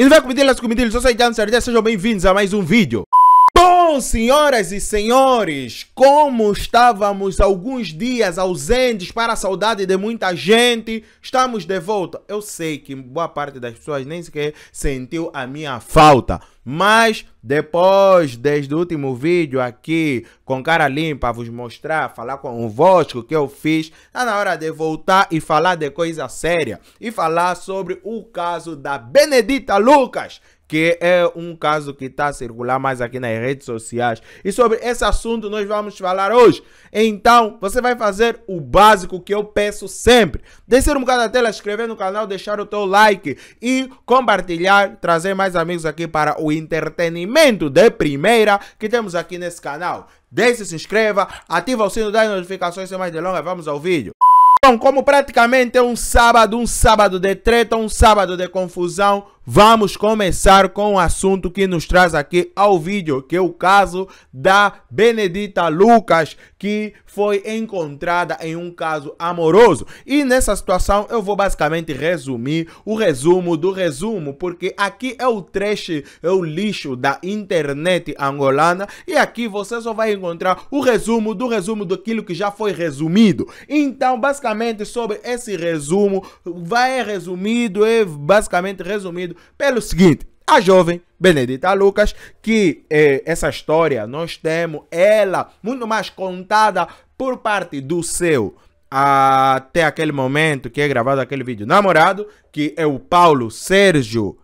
E não vai cometer lá se cometer, só sai dançar, sejam bem-vindos a mais um vídeo. Bom, senhoras e senhores, como estávamos alguns dias ausentes para a saudade de muita gente, estamos de volta. Eu sei que boa parte das pessoas nem sequer sentiu a minha falta, mas depois, desde o último vídeo aqui, com cara limpa, vos mostrar, falar com o Vosco que eu fiz, tá na hora de voltar e falar de coisa séria. E falar sobre o caso da Benedita Lucas, que é um caso que está a circular mais aqui nas redes sociais. E sobre esse assunto nós vamos falar hoje. Então, você vai fazer o básico que eu peço sempre. Descer um bocado da tela, inscrever no canal, deixar o teu like e compartilhar, trazer mais amigos aqui para o entretenimento de primeira que temos aqui nesse canal. Deixe, se inscreva, ativa o sino das notificações sem mais delongas, vamos ao vídeo. Bom, como praticamente é um sábado, um sábado de treta, um sábado de confusão, Vamos começar com o assunto que nos traz aqui ao vídeo, que é o caso da Benedita Lucas, que foi encontrada em um caso amoroso. E nessa situação eu vou basicamente resumir o resumo do resumo, porque aqui é o trecho, é o lixo da internet angolana e aqui você só vai encontrar o resumo do resumo daquilo que já foi resumido. Então, basicamente sobre esse resumo, vai resumido, é basicamente resumido pelo seguinte: a jovem Benedita Lucas, que eh, essa história nós temos ela muito mais contada por parte do seu até aquele momento que é gravado aquele vídeo namorado, que é o Paulo Sérgio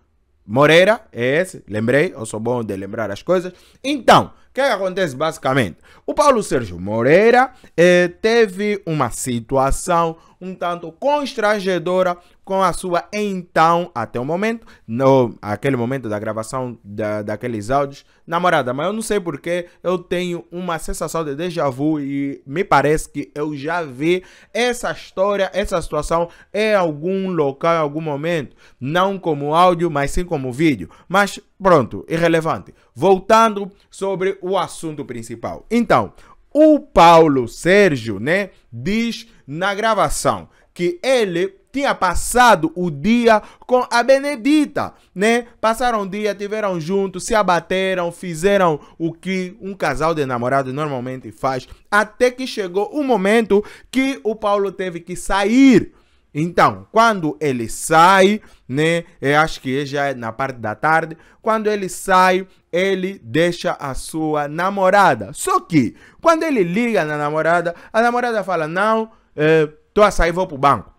Moreira, é esse, lembrei, eu sou bom de lembrar as coisas. Então, que acontece basicamente? O Paulo Sérgio Moreira eh, teve uma situação um tanto constrangedora com a sua então, até o momento, no, aquele momento da gravação da, daqueles áudios, namorada. Mas eu não sei porque eu tenho uma sensação de déjà vu e me parece que eu já vi essa história, essa situação em algum local, em algum momento. Não como áudio, mas sim como vídeo. Mas Pronto, irrelevante. Voltando sobre o assunto principal. Então, o Paulo Sérgio, né, diz na gravação que ele tinha passado o dia com a Benedita, né? Passaram o dia, tiveram juntos, se abateram, fizeram o que um casal de namorado normalmente faz, até que chegou o um momento que o Paulo teve que sair então, quando ele sai, né, eu é, acho que já é na parte da tarde, quando ele sai, ele deixa a sua namorada. Só que, quando ele liga na namorada, a namorada fala, não, eh, tô a sair, vou pro banco.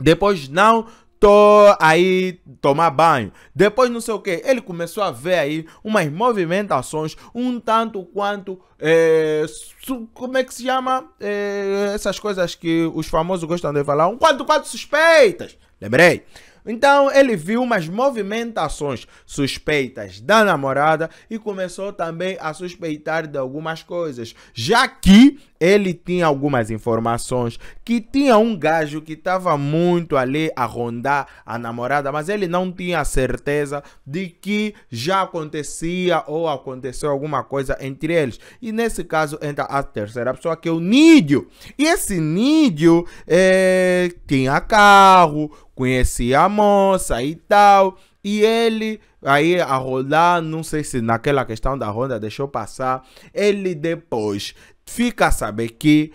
Depois, não, tô aí tomar banho. Depois não sei o que, ele começou a ver aí umas movimentações um tanto quanto é, como é que se chama é, essas coisas que os famosos gostam de falar, um quanto quanto suspeitas. Lembrei. Então ele viu umas movimentações suspeitas da namorada e começou também a suspeitar de algumas coisas, já que ele tinha algumas informações que tinha um gajo que estava muito ali a rondar a namorada, mas ele não tinha certeza de que já acontecia ou aconteceu alguma coisa entre eles. E nesse caso entra a terceira pessoa que é o Nídio. E esse Nídio é, tinha carro, conheci a moça e tal. E ele, aí a rolar, não sei se naquela questão da ronda deixou passar, ele depois fica a saber que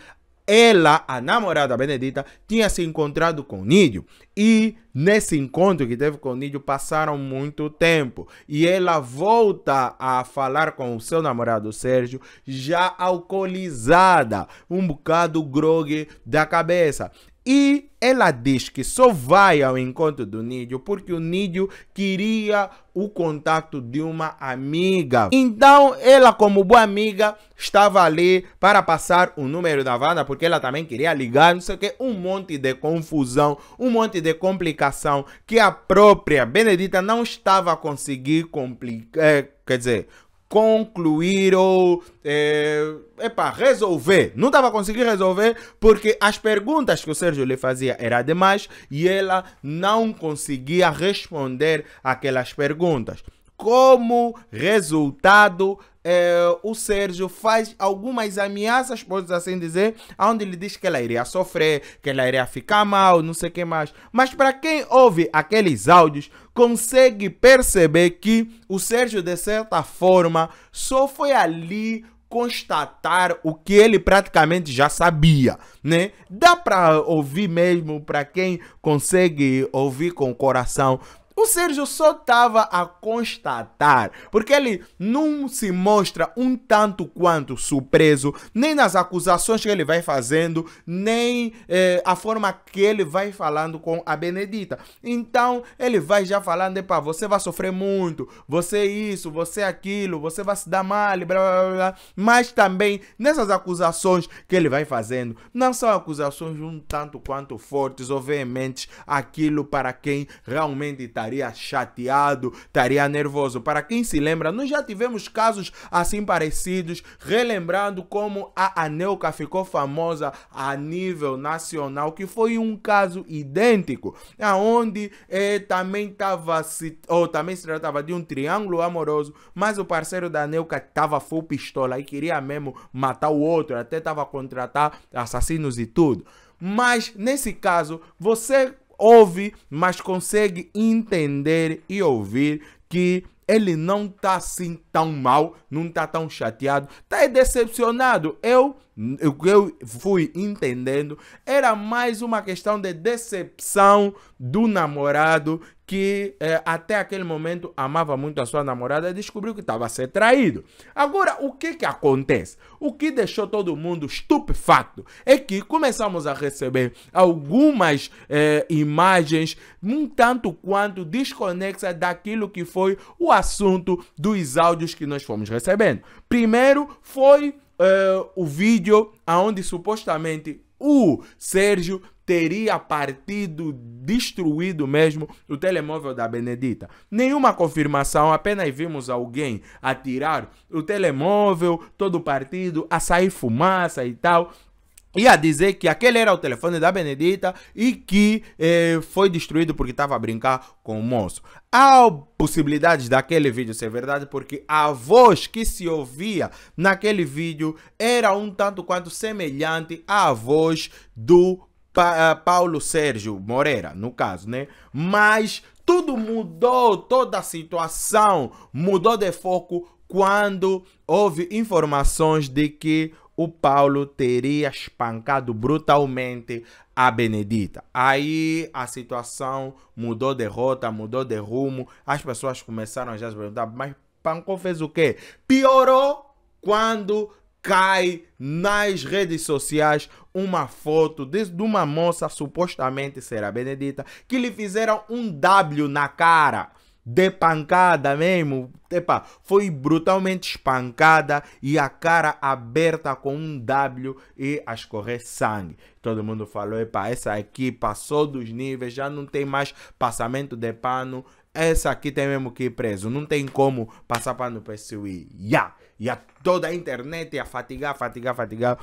ela, a namorada Benedita, tinha se encontrado com Nídio. E nesse encontro que teve com Nídio, passaram muito tempo. E ela volta a falar com o seu namorado Sérgio, já alcoolizada, um bocado grogue da cabeça. E ela diz que só vai ao encontro do Nídio porque o Nídio queria o contato de uma amiga. Então ela, como boa amiga, estava ali para passar o número da Wanda porque ela também queria ligar, não sei o que, um monte de confusão, um monte de complicação que a própria Benedita não estava a conseguir complicar. É, eh, quer dizer, concluir ou é, epa, resolver. Não estava conseguindo resolver porque as perguntas que o Sérgio lhe fazia eram demais e ela não conseguia responder aquelas perguntas. Como resultado, é, o Sérgio faz algumas ameaças, pode assim dizer, onde ele diz que ela iria sofrer, que ela iria ficar mal, não sei o que mais. Mas para quem ouve aqueles áudios, consegue perceber que o Sérgio, de certa forma, só foi ali constatar o que ele praticamente já sabia, né? Dá para ouvir mesmo para quem consegue ouvir com o coração o Sérgio só estava a constatar, porque ele não se mostra um tanto quanto surpreso, nem nas acusações que ele vai fazendo, nem eh, a forma que ele vai falando com a Benedita. Então ele vai já falando: para você vai sofrer muito, você é isso, você é aquilo, você vai se dar mal, blá blá blá. Mas também nessas acusações que ele vai fazendo, não são acusações um tanto quanto fortes ou veementes aquilo para quem realmente está estaria chateado, estaria nervoso. Para quem se lembra, nós já tivemos casos assim parecidos, relembrando como a Anelka ficou famosa a nível nacional, que foi um caso idêntico, aonde eh, também estava se, ou também se tratava de um triângulo amoroso, mas o parceiro da Anelka estava full pistola e queria mesmo matar o outro, até tava a contratar assassinos e tudo. Mas nesse caso, você ouve, mas consegue entender e ouvir que ele não tá assim tão mal, não tá tão chateado, tá decepcionado. Eu, eu, eu fui entendendo, era mais uma questão de decepção do namorado que eh, até aquele momento amava muito a sua namorada e descobriu que estava a ser traído. Agora, o que que acontece? O que deixou todo mundo estupefato é que começamos a receber algumas eh, imagens um tanto quanto desconexas daquilo que foi o assunto dos áudios que nós fomos recebendo. Primeiro foi uh, o vídeo onde supostamente o Sérgio teria partido, destruído mesmo, o telemóvel da Benedita. Nenhuma confirmação, apenas vimos alguém atirar o telemóvel, todo partido, a sair fumaça e tal e a dizer que aquele era o telefone da Benedita e que eh, foi destruído porque estava a brincar com o moço. Há possibilidades daquele vídeo ser verdade porque a voz que se ouvia naquele vídeo era um tanto quanto semelhante à voz do pa eh, Paulo Sérgio Moreira, no caso, né? Mas tudo mudou, toda a situação mudou de foco quando houve informações de que o Paulo teria espancado brutalmente a Benedita. Aí a situação mudou de rota, mudou de rumo, as pessoas começaram a já se perguntar, mas Pancou fez o quê? Piorou quando cai nas redes sociais uma foto de, de, uma moça, supostamente será Benedita, que lhe fizeram um W na cara de pancada mesmo. Epa, foi brutalmente espancada e a cara aberta com um W e a escorrer sangue. Todo mundo falou: epa, essa aqui passou dos níveis, já não tem mais passamento de pano. Essa aqui tem mesmo que ir preso. Não tem como passar pano para esse Wii. Yeah. E a toda a internet a fatigar, fatigar, fatigar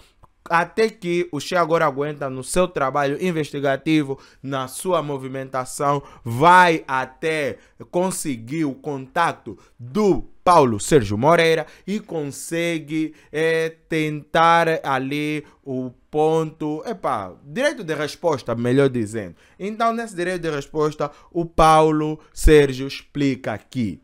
até que o Che agora aguenta no seu trabalho investigativo, na sua movimentação, vai até conseguir o contato do Paulo Sérgio Moreira e consegue é, tentar ali o ponto, epa, direito de resposta, melhor dizendo. Então, nesse direito de resposta, o Paulo Sérgio explica que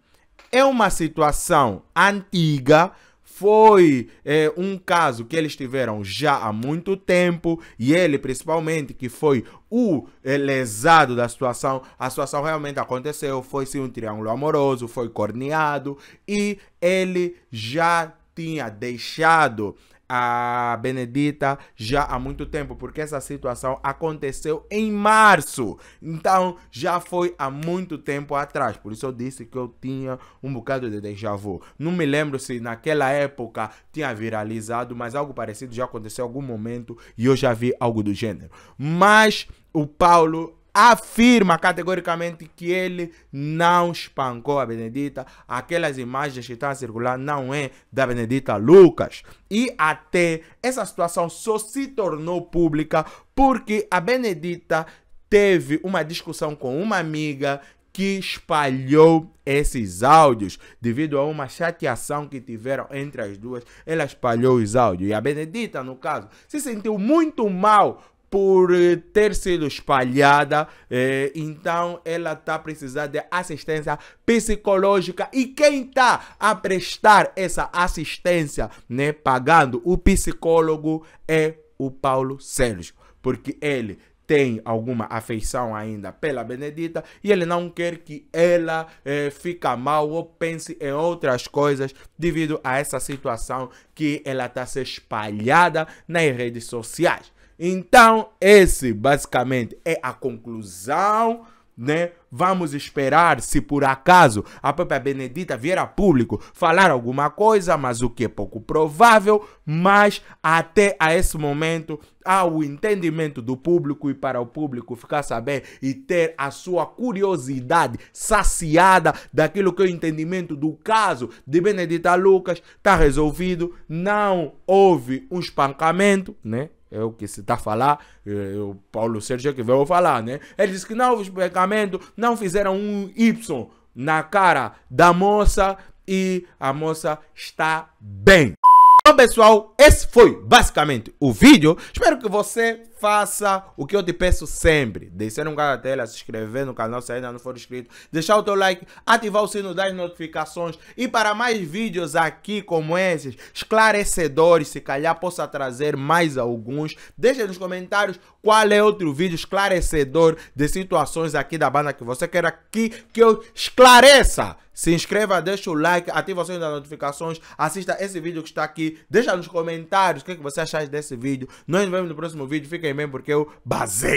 é uma situação antiga foi é, um caso que eles tiveram já há muito tempo e ele, principalmente, que foi o é, lesado da situação, a situação realmente aconteceu. Foi sim um triângulo amoroso, foi corneado e ele já tinha deixado a Benedita já há muito tempo, porque essa situação aconteceu em março. Então já foi há muito tempo atrás. Por isso eu disse que eu tinha um bocado de déjà vu. Não me lembro se naquela época tinha viralizado, mas algo parecido já aconteceu em algum momento e eu já vi algo do gênero. Mas o Paulo afirma categoricamente que ele não espancou a Benedita. Aquelas imagens que estão a circular não é da Benedita Lucas. E até essa situação só se tornou pública porque a Benedita teve uma discussão com uma amiga que espalhou esses áudios devido a uma chateação que tiveram entre as duas. Ela espalhou os áudios e a Benedita, no caso, se sentiu muito mal por eh, ter sido espalhada, eh, então ela está precisando de assistência psicológica e quem está a prestar essa assistência, né, pagando o psicólogo é o Paulo Sérgio, porque ele tem alguma afeição ainda pela Benedita e ele não quer que ela eh, fique mal ou pense em outras coisas devido a essa situação que ela está se espalhada nas redes sociais. Então, esse basicamente é a conclusão né? Vamos esperar se por acaso a própria Benedita vier a público falar alguma coisa, mas o que é pouco provável, mas até a esse momento há o entendimento do público e para o público ficar sabendo e ter a sua curiosidade saciada daquilo que é o entendimento do caso de Benedita Lucas está resolvido, não houve um espancamento, né? é o que se está a falar, é, é, o Paulo Sérgio que veio falar, né? Ele disse que não, os pecamentos não fizeram um Y na cara da moça e a moça está bem. bom então, pessoal, esse foi basicamente o vídeo. Espero que você faça o que eu te peço sempre. Descer um cara da tela, se inscrever no canal se ainda não for inscrito, deixar o teu like, ativar o sino das notificações e para mais vídeos aqui como esses, esclarecedores, se calhar possa trazer mais alguns. Deixa nos comentários qual é outro vídeo esclarecedor de situações aqui da banda que você quer aqui que eu esclareça. Se inscreva, deixa o like, ativa o sininho das notificações, assista esse vídeo que está aqui, deixa nos comentários o que, é que você achar desse vídeo. Nós nos vemos no próximo vídeo, fiquem queimei porque eu basei.